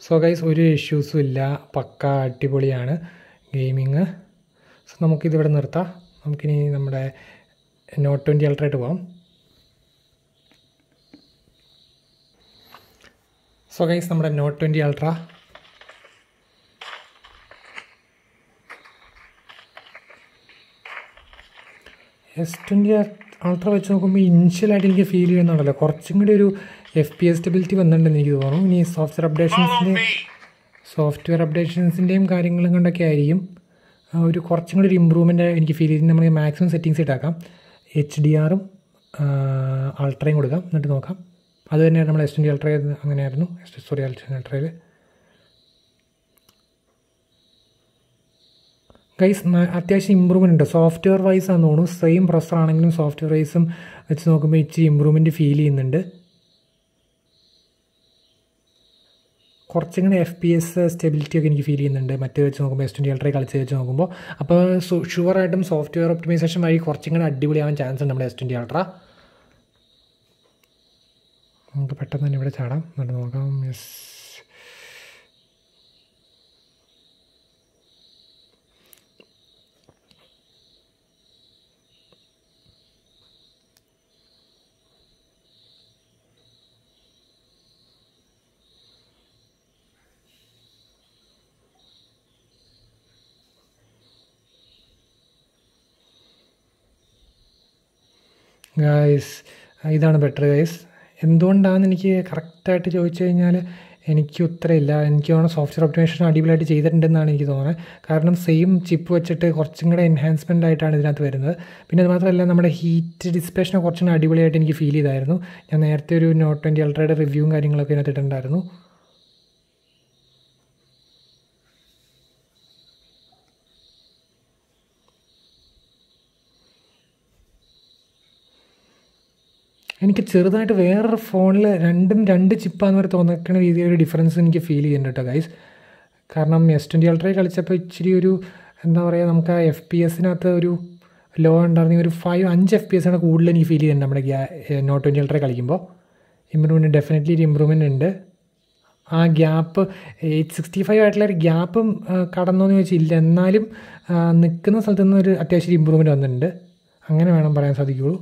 S1: so guys ഒരു ഇഷ്യൂസും ഇല്ല പക്ക അടിപൊളിയാണ് ഗെയിമിങ് സോ നമുക്കിതിവിടെ നിർത്താം നമുക്കിനി നമ്മുടെ നോട്ട് ട്വൻറ്റി അൾട്രയായിട്ട് പോകാം സോ ഗൈസ് നമ്മുടെ Note twenty Ultra S twenty Ultra വെച്ച് നോക്കുമ്പോൾ ഇനിഷ്യലായിട്ട് എനിക്ക് ഫീൽ ചെയ്യുന്നുണ്ടല്ലോ കുറച്ചും കൂടി ഒരു എഫ് പി എസ് സ്റ്റെബിലിറ്റി വന്നിട്ടുണ്ടെന്ന് എനിക്ക് തോന്നുന്നു ഇനി സോഫ്റ്റ്വെയർ അപ്ഡേഷൻസിൻ്റെ സോഫ്റ്റ്വെയർ അപ്ഡേഷൻസിൻ്റെയും കാര്യങ്ങളും കൊണ്ടൊക്കെ ആയിരിക്കും ഒരു കുറച്ചും കൂടി ഒരു ഇമ്പ്രൂവ്മെൻ്റ് എനിക്ക് ഫീൽ ചെയ്ത് നമുക്ക് മാക്സിമം സെറ്റിങ്സ് ഇട്ടാക്കാം എച്ച് ഡി ആറും അൾട്രയും കൊടുക്കാം എന്നിട്ട് നോക്കാം അതുതന്നെയാണ് നമ്മൾ എസ് ട്വൻറ്റി അൾട്ര അങ്ങനെയായിരുന്നു സോറി അൾട്രയിൽ കൈസ് അത്യാവശ്യം ഇമ്പ്രൂവ്മെൻ്റ് ഉണ്ട് സോഫ്റ്റ്വെയർ വൈസ് ആണെന്ന് തോന്നുന്നു സെയിം പ്രസർ ആണെങ്കിലും സോഫ്റ്റ്വെയർ വൈസും വെച്ച് നോക്കുമ്പോൾ ഇച്ചിരി ഇമ്പ്രൂവ്മെൻറ്റ് ഫീൽ ചെയ്യുന്നുണ്ട് കുറച്ചും കൂടി എഫ് പി എസ് സ്റ്റെബിലിറ്റി ഒക്കെ എനിക്ക് ഫീൽ ചെയ്യുന്നുണ്ട് മറ്റേ വെച്ച് നോക്കുമ്പോൾ എസ് ട്വൻറ്റി അൾട്രൈ കളിച്ച് വെച്ച് നോക്കുമ്പോൾ അപ്പോൾ ഷുവറായിട്ടും സോഫ്റ്റ്വെയർ ഒപ്റ്റിമൈസേഷൻ വഴി കുറച്ചും അടിപൊളി ആവാൻ ചാൻസ് ഉണ്ട് നമ്മുടെ എസ് ട്വൻറ്റി അൾട്ര നമുക്ക് പെട്ടെന്ന് തന്നെ ഇവിടെ ചാടാം നമുക്ക് നോക്കാം എസ് ഗായ്സ് ഇതാണ് ബെറ്റർ ഗൈസ് എന്തുകൊണ്ടാണെന്ന് എനിക്ക് കറക്റ്റായിട്ട് ചോദിച്ചു കഴിഞ്ഞാൽ എനിക്ക് ഉത്തരമില്ല എനിക്ക് തോന്നുന്നു സോഫ്റ്റ്വെയർ ഓപ്റ്റിമേഷൻ അടിപൊളിയായിട്ട് ചെയ്തിട്ടുണ്ടെന്നാണ് എനിക്ക് തോന്നുന്നത് കാരണം സെയിം ചിപ്പ് വെച്ചിട്ട് കുറച്ചും കൂടെ എൻഹാൻസ്മെൻ്റ് ആയിട്ടാണ് ഇതിനകത്ത് വരുന്നത് പിന്നെ അതുമാത്രമല്ല നമ്മുടെ ഹീറ്റ് ഡിസ്പ്ലേഷനെ കുറച്ചും കൂടെ അടിപൊളിയായിട്ട് എനിക്ക് ഫീൽ ചെയ്തായിരുന്നു ഞാൻ നേരത്തെ ഒരു നോട്ട് ട്വൻറ്റി അൾട്രയുടെ റിവ്യൂവും കാര്യങ്ങളൊക്കെ ഇതിനകത്ത് ഇട്ടുണ്ടായിരുന്നു എനിക്ക് ചെറുതായിട്ട് വേറൊരു ഫോണിൽ രണ്ടും രണ്ട് ചിപ്പാന്ന് പറഞ്ഞ് തോന്നിക്കുന്ന രീതിയിൽ ഒരു ഡിഫറൻസ് എനിക്ക് ഫീൽ ചെയ്യുന്നുണ്ട് കേട്ടോ ഗൈസ് കാരണം എസ് ട്വൻറ്റി അൾട്രയിൽ കളിച്ചപ്പോൾ ഇച്ചിരി ഒരു എന്താ പറയുക നമുക്ക് ആ എഫ് പി എസിനകത്ത് ഒരു ലോ ഉണ്ടായിരുന്നെങ്കിൽ ഒരു ഫൈവ് അഞ്ച് എഫ് പി എസ് ആണ് കൂടുതൽ എനിക്ക് ഫീൽ ചെയ്യുന്നുണ്ട് നമ്മുടെ ഗ്യാ നോട്ട് ട്വൻറ്റി അൾട്രയിൽ കളിക്കുമ്പോൾ ഇമ്പ്രൂവ്മെൻറ്റ് ഡെഫിനറ്റ്ലി ഒരു ഇമ്പ്രൂവ്മെൻ്റ് ഉണ്ട് ആ ഗ്യാപ്പ് എയ്റ്റ് സിക്സ്റ്റി ഫൈവ് ആയിട്ടുള്ള ഒരു ഗ്യാപ്പും കടന്നു എന്ന് ചോദിച്ചില്ല എന്നാലും നിൽക്കുന്ന സ്ഥലത്തു ഒരു അത്യാവശ്യം ഇമ്പ്രൂവ്മെൻറ്റ് വന്നിട്ടുണ്ട് അങ്ങനെ വേണം പറയാൻ സാധിക്കുകയുള്ളൂ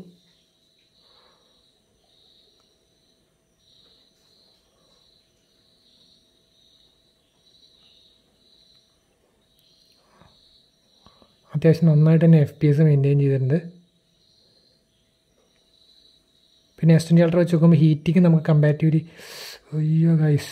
S1: അത്യാവശ്യം നന്നായിട്ട് തന്നെ എഫ് പി എസ് മെയിൻറ്റെയിൻ ചെയ്തിട്ടുണ്ട് പിന്നെ എസ്റ്റൻ ചാൾട്ടർ വെച്ച് നോക്കുമ്പോൾ ഹീറ്റിങ് നമുക്ക് കമ്പാരിറ്റീവ്ലി അയ്യോ ഗൈസ്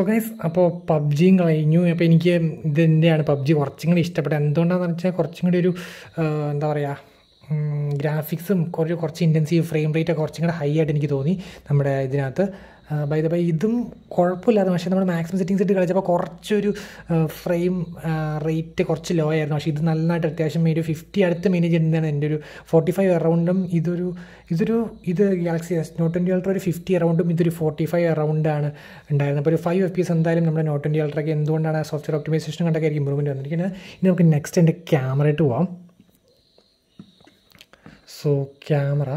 S1: സോ ഗൈസ് അപ്പോൾ പബ്ജിയും കഴിഞ്ഞു അപ്പോൾ എനിക്ക് ഇത് തന്നെയാണ് പബ്ജി കുറച്ചും കൂടി ഇഷ്ടപ്പെട്ടത് എന്തുകൊണ്ടാണെന്ന് വെച്ചാൽ കുറച്ചും കൂടി ഒരു എന്താ പറയുക ഗ്രാഫിക്സും കുറച്ച് കുറച്ച് ഇൻറ്റൻസീവ് ഫ്രെയിം റേറ്റ് കുറച്ചും കൂടെ ഹൈ ആയിട്ട് എനിക്ക് തോന്നി നമ്മുടെ ഇതിനകത്ത് ബൈ ദ ബൈ ഇതും കുഴപ്പമില്ലായിരുന്നു പക്ഷേ നമ്മൾ മാക്സിമം സെറ്റിംഗ്സ് ഇട്ട് കളിച്ചപ്പോൾ കുറച്ചൊരു ഫ്രെയിം റേറ്റ് കുറച്ച് ലോ ആയിരുന്നു പക്ഷേ ഇത് നന്നായിട്ട് അത്യാവശ്യം ഒരു ഫിഫ്റ്റി അടുത്ത് മിനിറ്റ് ചെയ്യുന്നതാണ് എൻ്റെ ഒരു ഫോർട്ടി ഫൈവ് അറൗണ്ടും ഇതൊരു ഇതൊരു ഇത് Galaxy S Note twenty Ultra ഒരു ഫിഫ്റ്റി അറൗണ്ടും ഇതൊരു ഫോർട്ടി ഫൈവ് അറൗണ്ടാണ് ഉണ്ടായിരുന്നത് അപ്പോൾ ഒരു ഫൈവ് എഫ് പി എസ് എന്തായാലും നമ്മുടെ നോട്ട് ട്വൻറ്റി അൾട്രയ്ക്ക് എന്തുകൊണ്ടാണ് സോഫ്റ്റ്വെയർ ഓപ്റ്റിമൈസേഷൻ കണ്ടൊക്കെ ആയിരിക്കും ഇമ്പ്രൂവ്മെൻറ്റ് വന്നിരിക്കുന്നത് ഇനി നമുക്ക് നെക്സ്റ്റ് എൻ്റെ ആയിട്ട് പോവാം സോ ക്യാമറ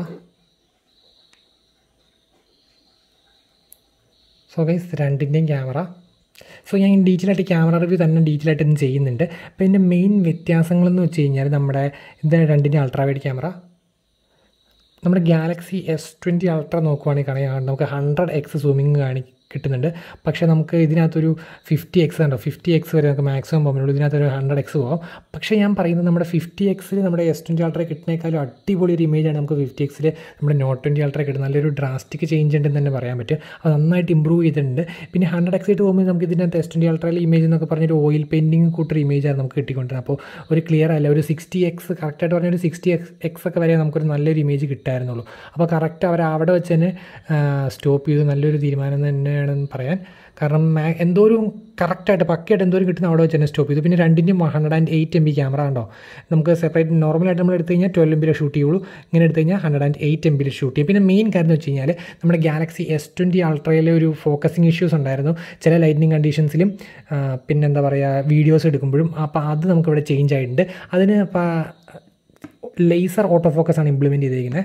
S1: സോ ഗൈസ് രണ്ടിൻ്റെയും ക്യാമറ സോ ഞാൻ ഡീറ്റെയിൽ ആയിട്ട് ക്യാമറ റിവ്യൂ തന്നെ ഡീറ്റെയിൽ ആയിട്ട് ഇന്ന് ചെയ്യുന്നുണ്ട് അപ്പോൾ ഇതിൻ്റെ മെയിൻ വ്യത്യാസങ്ങളെന്ന് വെച്ച് കഴിഞ്ഞാൽ നമ്മുടെ ഇത് രണ്ടിൻ്റെ വൈഡ് ക്യാമറ നമ്മുടെ ഗാലക്സി എസ് ട്വൻറ്റി അൾട്ര നോക്കുവാണെങ്കിൽ കാണാൻ നമുക്ക് ഹൺഡ്രഡ് എക്സ് സൂമിങ് കാണി കിട്ടുന്നുണ്ട് പക്ഷേ നമുക്ക് ഇതിനകത്തൊരു ഫിഫ്റ്റി എക്സ് ഉണ്ടോ ഫിഫ്റ്റി എക്സ് വരെ നമുക്ക് മാക്സിമം പോകാൻ പറ്റുള്ളൂ ഇതിനകത്തൊരു ഹൺഡ്രഡ് എക്സ് പോകാം പക്ഷേ ഞാൻ പറയുന്നത് നമ്മുടെ ഫിഫ്റ്റി എക്സിൽ നമ്മുടെ എസ് ട്വൻറ്റി അൾട്ര കിട്ടുന്നേക്കാളും അടിപൊളി ഒരു ഇമേജാണ് നമുക്ക് ഫിഫ്റ്റി എക്സിൽ നമ്മുടെ നോട്ട് ട്വൻറ്റി അൾട്ര കിട്ടുന്നത് നല്ലൊരു ഡ്രാസ്റ്റിക് ചേഞ്ച് ഉണ്ടെന്ന് തന്നെ പറയാൻ പറ്റും അത് നന്നായിട്ട് ഇമ്പ്രൂവ് ചെയ്തിട്ടുണ്ട് പിന്നെ ഹൺഡ്രഡ് എക്സ് ആയിട്ട് പോകുമ്പോൾ നമുക്ക് ഇതിനകത്ത് എസ് ട്വൻറ്റി അൾട്രയിലെ ഇമേജ് എന്നൊക്കെ പറഞ്ഞൊരു ഓയിൽ പെയിൻറ്റിങ് കൂട്ടൊരു ഇമേജാണ് നമുക്ക് കിട്ടിക്കൊണ്ടിരുന്നത് അപ്പോൾ ഒരു ക്ലിയർ അല്ല ഒരു സിക്സ്റ്റി എക്സ് കറക്റ്റായിട്ട് പറഞ്ഞൊരു സിക്സ്റ്റി എക്സ് എക്സ് ഒക്കെ വരെ നമുക്കൊരു നല്ലൊരു ഇമേജ് കിട്ടായിരുന്നുള്ളൂ അപ്പോൾ കറക്റ്റ് അവർ അവിടെ വെച്ച് തന്നെ സ്റ്റോപ്പ് ചെയ്ത് നല്ലൊരു തീരുമാനം തന്നെ തന്നെയാണെന്ന് പറയാൻ കാരണം മാ എന്തോ ഒരു കറക്റ്റായിട്ട് പക്കയായിട്ട് ഒരു കിട്ടുന്ന അവിടെ വെച്ച് തന്നെ സ്റ്റോപ്പ് ചെയ്തു പിന്നെ രണ്ടിൻ്റെയും hundred and eight M B camera ഉണ്ടോ നമുക്ക് സെപ്പറേറ്റ് നോർമലായിട്ട് നമ്മൾ എടുത്തു കഴിഞ്ഞാൽ ട്വൽവ് എം ബിയിൽ ഷൂട്ട് ചെയ്യുള്ളൂ ഇങ്ങനെ എടുത്തു കഴിഞ്ഞാൽ ഹൺഡ്രഡ് ആൻഡ് എയ്റ്റ് എം ബിയിൽ ഷൂട്ട് ചെയ്യും പിന്നെ മെയിൻ കാര്യം എന്ന് വെച്ച് കഴിഞ്ഞാൽ നമ്മുടെ ഗാലക്സി എസ് ട്വൻറ്റി അൾട്രയിലെ ഒരു ഫോക്കസിങ് ഇഷ്യൂസ് ഉണ്ടായിരുന്നു ചില ലൈറ്റിനിങ് കണ്ടീഷൻസിലും പിന്നെ എന്താ പറയുക വീഡിയോസ് എടുക്കുമ്പോഴും അപ്പോൾ അത് നമുക്കിവിടെ ചേഞ്ച് ആയിട്ടുണ്ട് അതിന് ലേസർ ഓട്ടോ ഫോക്കസ് ആണ് ഇംപ്ലിമെൻറ്റ് ചെയ്തിരിക്കുന്നത്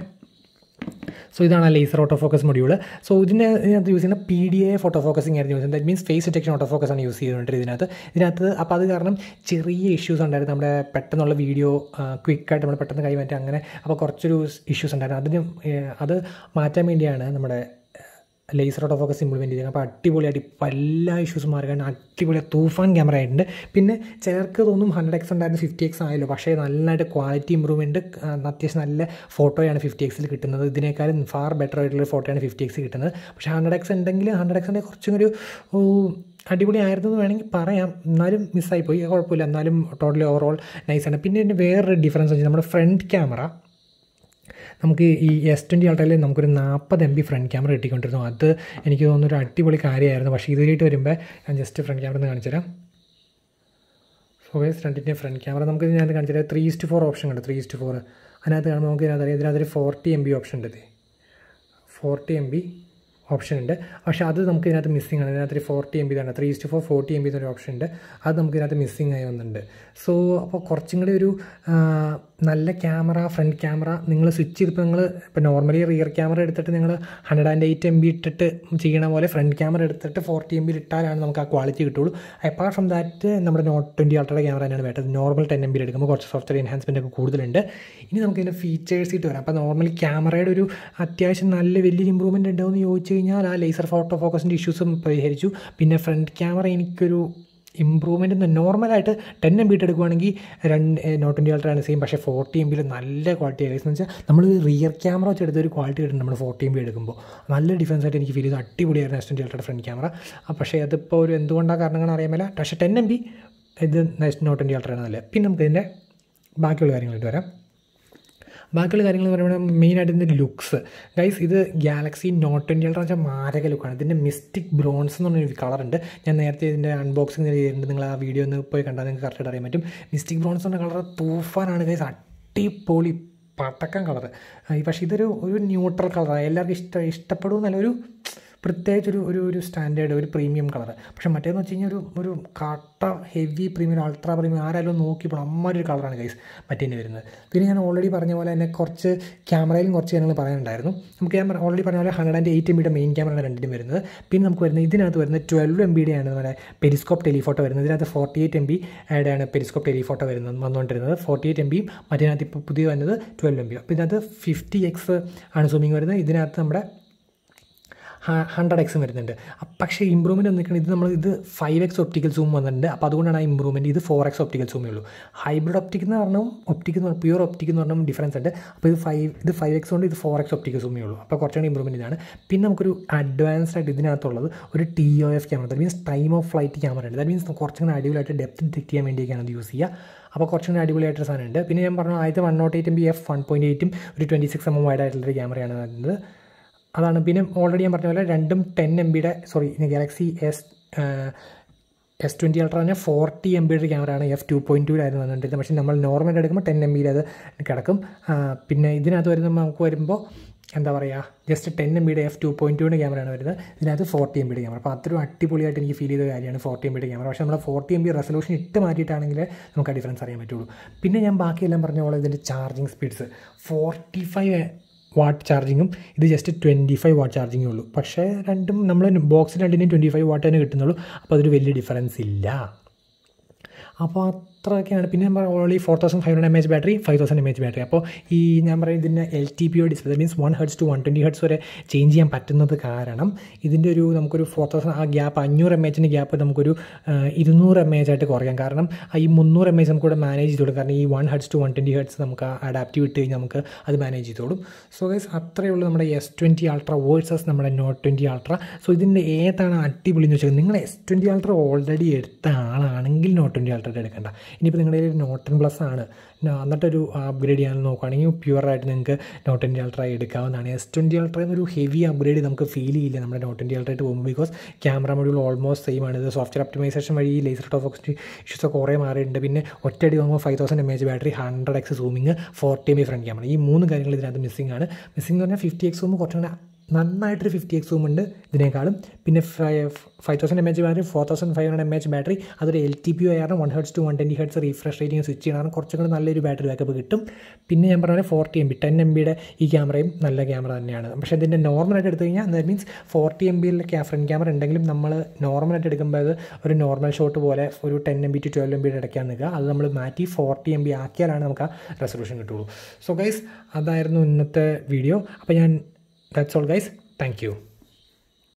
S1: സോ ഇതാണ് laser auto focus module so ഇതിന് ഇതിനകത്ത് യൂസ് ചെയ്യുന്ന P D A photo focusing ആയിരുന്നു യൂസ് ചെയ്യുന്നത് that means phase detection auto focus ആണ് യൂസ് ചെയ്തുകൊണ്ട് ഇതിനകത്ത് ഇതിനകത്ത് അപ്പോൾ അത് കാരണം ചെറിയ ഇഷ്യൂസ് ഉണ്ടായിരുന്നു നമ്മുടെ പെട്ടെന്നുള്ള വീഡിയോ ക്വിക്കായിട്ട് നമ്മൾ പെട്ടെന്ന് കൈമാറ്റി അങ്ങനെ അപ്പോൾ കുറച്ചൊരു ഇഷ്യൂസ് ഉണ്ടായിരുന്നു അതിന് അത് മാറ്റാൻ വേണ്ടിയാണ് നമ്മുടെ ലേസർ ഓട്ടോ ഫോക്കസ് ഇംപ്ലിമെൻറ്റ് ചെയ്തത് അപ്പോൾ അടിപൊളിയായിട്ട് ഇപ്പോൾ എല്ലാ ഇഷ്യൂസും മാറുകയാണ് അടിപൊളി തൂഫാൻ ക്യാമറ ആയിട്ടുണ്ട് പിന്നെ ചിലർക്ക് തോന്നും ഹൺഡ്രഡ് എക്സ് ഉണ്ടായിരുന്നു ഫിഫ്റ്റി എക്സ് ആയല്ലോ പക്ഷേ നല്ലതായിട്ട് ക്വാളിറ്റി ഇമ്പ്രൂവ്മെൻറ്റ് അത്യാവശ്യം നല്ല ഫോട്ടോയാണ് ഫിഫ്റ്റി എക്സിൽ കിട്ടുന്നത് ഇതിനേക്കാളും ഫാർ ബെറ്റർ ആയിട്ടുള്ളൊരു ഫോട്ടോയാണ് ഫിഫ്റ്റി എക്സ് കിട്ടുന്നത് പക്ഷേ ഹൺഡ്രഡ് എക്സ് ഉണ്ടെങ്കിൽ ഹൺഡ്രഡ് എക്സിൻ്റെ കുറച്ചും ഒരു അടിപൊളി ആയിരുന്നു എന്ന് വേണമെങ്കിൽ പറയാം എന്നാലും മിസ്സായിപ്പോയി കുഴപ്പമില്ല എന്നാലും ടോട്ടലി ഓവറോൾ നൈസാണ് പിന്നെ വേറൊരു ഡിഫറൻസ് വെച്ചാൽ നമ്മുടെ ഫ്രണ്ട് ക്യാമറ നമുക്ക് ഈ എസ് ട്വൻ്റി അൾട്രയിൽ നമുക്കൊരു നാൽപ്പത് എം ബി ഫ്രണ്ട് ക്യാമറ കിട്ടിക്കൊണ്ടിരുന്നു അത് എനിക്ക് തോന്നുന്നൊരു അടിപൊളി കാര്യമായിരുന്നു പക്ഷേ ഇതിലേക്ക് വരുമ്പോൾ ഞാൻ ജസ്റ്റ് ഫ്രണ്ട് ക്യാമറ ഒന്ന് കാണിച്ചുതരാം സോ രണ്ടിൻ്റെ ഫ്രണ്ട് ക്യാമറ നമുക്ക് ഇതിനകത്ത് കാണിച്ചാൽ ത്രീ ഇസ്റ്റ് ഫോർ ഓപ്ഷൻ ഉണ്ട് ത്രീ ഇസ്റ്റ് ഫോർ അതിനകത്ത് കാണുമ്പോൾ നമുക്ക് ഇതിനകത്ത് അറിയാം ഇതിനകത്തൊരു ഫോർട്ടി എം ബി ഓപ്ഷൻ ഉണ്ട് ഫോർട്ടി എം ബി ഓപ്ഷൻ ഉണ്ട് പക്ഷേ അത് നമുക്ക് ഇതിനകത്ത് മിസ്സിംഗ് ആണ് ഇതിനകത്ത് ഒരു ഫോർട്ടി എം ബി തന്നെ three is to four forty M B എന്നൊരു ഓപ്ഷൻ ഉണ്ട് അത് നമുക്ക് ഇതിനകത്ത് മിസ്സിംഗ് ആയി വന്നിട്ടുണ്ട് സോ അപ്പോൾ കുറച്ചും കൂടി ഒരു നല്ല ക്യാമറ ഫ്രണ്ട് ക്യാമറ നിങ്ങൾ സ്വിച്ച് ചെയ്തിപ്പോൾ നിങ്ങൾ ഇപ്പോൾ നോർമലി റിയർ ക്യാമറ എടുത്തിട്ട് നിങ്ങൾ hundred and eight M B ഇട്ടിട്ട് ചെയ്യണ പോലെ ഫ്രണ്ട് ക്യാമറ എടുത്തിട്ട് ഫോർട്ടി എം ബി ഇട്ടാലാണ് നമുക്ക് ആ ക്വാളിറ്റി കിട്ടുള്ളൂ അപ്പാർട്ട് ഫ്രം ദാറ്റ് നമ്മുടെ നോട്ട് ട്വൻറ്റി അൾട്രയുടെ ക്യാമറ തന്നെയാണ് വേണ്ടത് നോർമൽ ടെൻ എം ബി എടുക്കുമ്പോൾ കുറച്ച് സോഫ്റ്റ്വെയർ എൻഹാൻസ്മെൻ്റ് ഒക്കെ കൂടുതലുണ്ട് ഇനി നമുക്ക് ഇതിൻ്റെ ഇട്ട് വരാം അപ്പോൾ നോർമലി ക്യാമറയുടെ ഒരു അത്യാവശ്യം നല്ല വലിയൊരു ഇമ്പ്രൂവ്മെൻറ്റ് ഉണ്ടോ എന്ന് ചോദിച്ചു കഴിഞ്ഞാൽ ആ ലേസർ ഫോട്ടോ ഫോക്കസിൻ്റെ ഇഷ്യൂസും പരിഹരിച്ചു പിന്നെ ഫ്രണ്ട് ക്യാമറ എനിക്കൊരു ഇമ്പ്രൂവ്മെൻ്റ് നോർമലായിട്ട് ടെൻ എം ബി എടുക്കുകയാണെങ്കിൽ രണ്ട് നോട്ട് ട്വൻറ്റി അൾട്രാണ് സെയിം പക്ഷേ ഫോർട്ടി എം ബിയിൽ നല്ല ക്വാളിറ്റി ആയിരിക്കും എന്ന് വെച്ചാൽ നമ്മൾ റിയർ ക്യാമറ വെച്ച് എടുത്ത ഒരു ക്വാളിറ്റി കിട്ടും നമ്മൾ ഫോർട്ടി എം ബി എടുക്കുമ്പോൾ നല്ല ഡിഫറൻസ് ആയിട്ട് എനിക്ക് ഫീൽ ചെയ്ത് അടിപൊളിയായിരുന്നു എസ് ട്വൻറ്റി അൾട്രയുടെ ഫ്രണ്ട് ക്യാമറ പക്ഷേ അതിപ്പോൾ ഒരു എന്തുകൊണ്ടാണ് കാരണങ്ങൾ അറിയാമല്ല പക്ഷേ ടെൻ എം ബി ഇത് നോട്ട് ട്വൻറ്റി അൾട്രയാണ് നല്ലത് പിന്നെ നമുക്ക് ഇതിൻ്റെ ബാക്കിയുള്ള കാര്യങ്ങളായിട്ട് വരാം ബാക്കിയുള്ള കാര്യങ്ങൾ പറയുമ്പോൾ മെയിനായിട്ട് ഇതിൻ്റെ ലുക്സ് ഗൈസ് ഇത് ഗാലക്സി നോട്ട് ട്വൻറ്റി അൾട്ര വെച്ചാൽ മാരക ലുക്കാണ് ഇതിൻ്റെ മിസ്റ്റിക് ബ്രോൺസ് എന്ന് പറഞ്ഞൊരു കളറുണ്ട് ഞാൻ നേരത്തെ ഇതിൻ്റെ അൺബോക്സിങ് ചെയ്തിട്ടുണ്ട് നിങ്ങൾ ആ വീഡിയോ ഒന്ന് പോയി കണ്ടാൽ നിങ്ങൾക്ക് കറക്റ്റായിട്ട് അറിയാൻ പറ്റും മിസ്റ്റിക് ബ്രോൺസ് എന്ന കളർ തൂഫാനാണ് ഗൈസ് അടിപൊളി പടക്കം കളർ പക്ഷേ ഇതൊരു ഒരു ന്യൂട്രൽ കളറാണ് എല്ലാവർക്കും ഇഷ്ടം ഇഷ്ടപ്പെടും പ്രത്യേകിച്ച് ഒരു ഒരു ഒരു സ്റ്റാൻഡേർഡ് ഒരു പ്രീമിയം കളർ പക്ഷേ മറ്റേന്ന് വെച്ച് കഴിഞ്ഞാൽ ഒരു ഒരു കാട്ട ഹെവി പ്രീമിയം അൾട്രാ പ്രീമിയം ആരായാലും നോക്കിയപ്പോൾ അമ്മൊരു ഒരു കളറാണ് ഗൈസ് മറ്റേന്ന് വരുന്നത് പിന്നെ ഞാൻ ഓൾറെഡി പറഞ്ഞ പോലെ തന്നെ കുറച്ച് ക്യാമറയിലും കുറച്ച് കാര്യങ്ങൾ പറയാനുണ്ടായിരുന്നു നമുക്ക് ക്യാമറ ഓൾറെഡി പറഞ്ഞ പോലെ ഹൺഡ്രഡ് ആൻഡ് എയ്റ്റ് എം ബിയുടെ മെയിൻ ക്യാമറ രണ്ടിനും വരുന്നത് പിന്നെ നമുക്ക് വരുന്നത് ഇതിനകത്ത് വരുന്നത് ട്വൽവ് എം ആണ് നമ്മുടെ പെരിസ്കോപ്പ് ടെലിഫോട്ടോ വരുന്നത് ഇതിനകത്ത് ഫോർട്ടി എയ്റ്റ് എം ആണ് പെരിസ്കോപ്പ് ടെലിഫോട്ടോ വരുന്നത് വന്നുകൊണ്ടിരുന്നത് ഫോർട്ടി എയ്റ്റ് എം ബിയും മറ്റേനകത്ത് ഇപ്പോൾ പുതിയ വരുന്നത് ട്വൽവ് എം ബി അപ്പോൾ ഇതിനകത്ത് ഫിഫ്റ്റി എക്സ് ആണ് സൂമിങ് വരുന്നത് ഇതിനകത്ത് നമ്മുടെ ഹൺഡ്രഡ് എക്സും വരുന്നുണ്ട് പക്ഷേ ഇമ്പ്രൂവ്മെൻറ്റ് വന്നിരിക്കുന്നത് ഇത് നമ്മൾ ഇത് ഫൈവ് എക്സ് ഒപ്റ്റിക്കൽ സൂം വന്നിട്ടുണ്ട് അപ്പോൾ അതുകൊണ്ടാണ് ആ ഇമ്പ്രൂവ്മെൻറ്റ് ഇത് ഫോർ എക്സ് ഒപ്റ്റിക്കൽ സൂമേ ഉള്ളൂ ഹൈബ്രിഡ് ഒപ്റ്റിക് എന്ന് പറഞ്ഞാൽ ഒപ്റ്റിക് എന്ന് പറഞ്ഞാൽ ഒപ്റ്റിക് എന്ന് പറഞ്ഞാൽ ഡിഫറൻസ് ഉണ്ട് അപ്പോൾ ഇത് ഫൈവ് ഇത് ഫൈവ് എക്സ് കൊണ്ട് ഇത് ഫോർ എക്സ് ഒപ്റ്റിക്കൽ സൂമേ ഉള്ളൂ അപ്പോൾ കുറച്ചുകൂടി ഇമ്പ്രൂവ്മെൻറ്റ് ഇതാണ് പിന്നെ നമുക്കൊരു അഡ്വാൻസ്ഡ് ആയിട്ട് ഇതിനകത്തുള്ളത് ഒരു T O F camera that means time of flight camera ഉണ്ട് ദാറ്റ് മീൻസ് കുറച്ചും അടിപൊളിയായിട്ട് ഡെപ്ത് ഡിറ്റ് ചെയ്യാൻ വേണ്ടിയൊക്കെയാണ് അത് യൂസ് ചെയ്യുക അപ്പോൾ കുറച്ചും കൂടി അടിപൊളിയായിട്ടൊരു സാധനമുണ്ട് പിന്നെ ഞാൻ പറഞ്ഞു ആദ്യത്തെ one naught eight M B F one point എയ്റ്റും ഒരു twenty six M M wide ആയിട്ടുള്ളൊരു ക്യാമറയാണ് വരുന്നത് അതാണ് പിന്നെ ഓൾറെഡി ഞാൻ പറഞ്ഞ പോലെ രണ്ടും ടെൻ എം ബിയുടെ sorry Galaxy S S twenty Ultra പറഞ്ഞാൽ ഫോർട്ടി എം ബിയുടെ ക്യാമറയാണ് എഫ് ടു പോയിൻറ്റ് ടൂലായിരുന്നു വന്നുകൊണ്ടിരുന്നത് പക്ഷേ നമ്മൾ നോർമലായിട്ട് എടുക്കുമ്പോൾ ടെൻ എം ബിയിൽ അത് കിടക്കും പിന്നെ ഇതിനകത്ത് വരുന്ന നമുക്ക് വരുമ്പോൾ എന്താ പറയുക ജസ്റ്റ് ടെൻ എം ബിയുടെ എഫ് ടു പോയിൻറ്റ് ടുവിൻ്റെ ക്യാമറയാണ് വരുന്നത് ഇതിനകത്ത് ഫോർട്ടി എം ബിയുടെ ക്യാമറ അപ്പോൾ അത്രയും അടിപൊളിയായിട്ട് എനിക്ക് ഫീൽ ചെയ്ത കാര്യമാണ് ഫോർട്ടി എം ബിയുടെ ക്യാമറ പക്ഷേ നമ്മൾ ഫോർട്ടി എം ബി റെസൊല്യൂഷൻ ഇട്ട് മാറ്റിയിട്ടാണെങ്കിൽ നമുക്ക് ആ ഡിഫറൻസ് അറിയാൻ പറ്റുള്ളൂ പിന്നെ ഞാൻ ബാക്കിയെല്ലാം പറഞ്ഞ പോലെ ഇതിൻ്റെ charging speeds forty five watt ചാർജിങ്ങും ഇത് ജസ്റ്റ് ട്വൻറ്റി ഫൈവ് വാട്ട് ചാർജിങ്ങേ ഉള്ളൂ പക്ഷേ രണ്ടും നമ്മൾ ബോക്സ് രണ്ടിനും ട്വൻറ്റി ഫൈവ് വാട്ട് തന്നെ കിട്ടുന്നുള്ളൂ അപ്പോൾ അതൊരു വലിയ ഡിഫറൻസ് ഇല്ല അപ്പോൾ അത്രയൊക്കെയാണ് പിന്നെ ഞാൻ പറഞ്ഞ only four thousand five hundred M H battery five thousand M H battery അപ്പോൾ ഈ ഞാൻ പറയുന്നത് ഇതിൻ്റെ L T P O display means one hertz to one twenty hertz വരെ ചേഞ്ച് ചെയ്യാൻ പറ്റുന്നത് കാരണം ഇതിൻ്റെ ഒരു നമുക്കൊരു ഫോർ തൗസൻഡ് ആ ഗ്യാപ്പ് അഞ്ഞൂറ് എം എച്ചിൻ്റെ ഗ്യാപ്പ് നമുക്കൊരു ഇരുന്നൂറ് എം എച്ച് ആയിട്ട് കുറയ്ക്കാം കാരണം ഈ മുന്നൂറ് എം എച്ച് നമുക്കിവിടെ മാനേജ് ചെയ്തോളും കാരണം ഈ one hertz to one twenty hertz നമുക്ക് അഡാപ്റ്റ് വിട്ട് കഴിഞ്ഞാൽ നമുക്ക് അത് മാനേജ് ചെയ്തോളും സോ ഗൈസ് അത്രയേ ഉള്ളൂ നമ്മുടെ എസ് ട്വൻറ്റി അൾട്ര വേഴ്സസ് നമ്മുടെ നോട്ട് ട്വൻറ്റി അൾട്ര സോ ഇതിൻ്റെ ഏതാണ് അടിപൊളി എന്ന് വെച്ചാൽ നിങ്ങൾ എസ് ട്വൻറ്റി അൾട്ര ഓൾറെഡി എടുത്ത ആളാണെങ്കിൽ നോട്ട് ട്വൻറ്റി അൾട്ര എടുക്കേണ്ട ഇനിയിപ്പോൾ നിങ്ങളുടെ ഒരു നോട്ടൻ പ്ലസ് ആണ് എന്നിട്ടൊരു അപ്ഗ്രേഡ് ചെയ്യാൻ നോക്കുകയാണെങ്കിൽ പ്യുവറായിട്ട് നിങ്ങൾക്ക് നോട്ട് ട്വൻറ്റി അൾട്രാ എടുക്കാവുന്നതാണ് എസ് ട്വൻറ്റി അൾട്രാ എന്നൊരു ഹെവി അപ്ഗ്രേഡ് നമുക്ക് ഫീൽ ചെയ്യില്ല നമ്മുടെ നോട്ട് ട്വൻറ്റി അൾട്രായിട്ട് പോകുമ്പോൾ because camera module almost same ആണ് ഇത് സോഫ്റ്റ്വെയർ ഒപ്റ്റിമൈസേഷൻ വഴി ഈ ലേസർ ടോഫോക്സിറ്റി ഇഷ്യൂസ് കുറേ മാറിയിട്ടുണ്ട് പിന്നെ ഒറ്റയടി വാങ്ങുമ്പോൾ five thousand M H battery hundred X zooming forty M front camera ഈ മൂന്ന് കാര്യങ്ങൾ ഇതിനകത്ത് മിസ്സിംഗ് ആണ് മിസ്സിംഗ് എന്ന് പറഞ്ഞാൽ ഫിഫ്റ്റി എക്സ് സൂം കുറച്ചുകൂടെ നന്നായിട്ടൊരു ഫിഫ്റ്റി എക്സ് ഉണ്ട് ഇതിനേക്കാളും പിന്നെ five thousand M H battery four thousand five hundred M H battery അതൊരു എൽ ടി പി ആയിരുന്നു one hertz to one twenty hertz refresh rating switch ചെയ്യണം കുറച്ചും കൂടി നല്ലൊരു ബാറ്ററി ബാക്കപ്പ് കിട്ടും പിന്നെ ഞാൻ പറഞ്ഞാൽ forty M B ten M ബിയുടെ ഈ ക്യാമറയും നല്ല ക്യാമറ തന്നെയാണ് പക്ഷേ ഇതിൻ്റെ നോർമലായിട്ട് എടുത്തു കഴിഞ്ഞാൽ ദാറ്റ് മീൻസ് ഫോർട്ടി എം ബിയിലെ ഫ്രണ്ട് ക്യാമറ ഉണ്ടെങ്കിലും നമ്മൾ നോർമലായിട്ട് എടുക്കുമ്പോൾ അത് ഒരു നോർമൽ ഷോട്ട് പോലെ ഒരു ten M B to twelve M ബിയുടെ ഇടയ്ക്കാണ് നിൽക്കുക അത് നമ്മൾ മാറ്റി ഫോർട്ടി എം ബി ആക്കിയാലാണ് നമുക്ക് ആ റെസൊല്യൂഷൻ കിട്ടുള്ളൂ സോ ഗൈസ് അതായിരുന്നു ഇന്നത്തെ വീഡിയോ അപ്പോൾ ഞാൻ That's all guys. Thank you.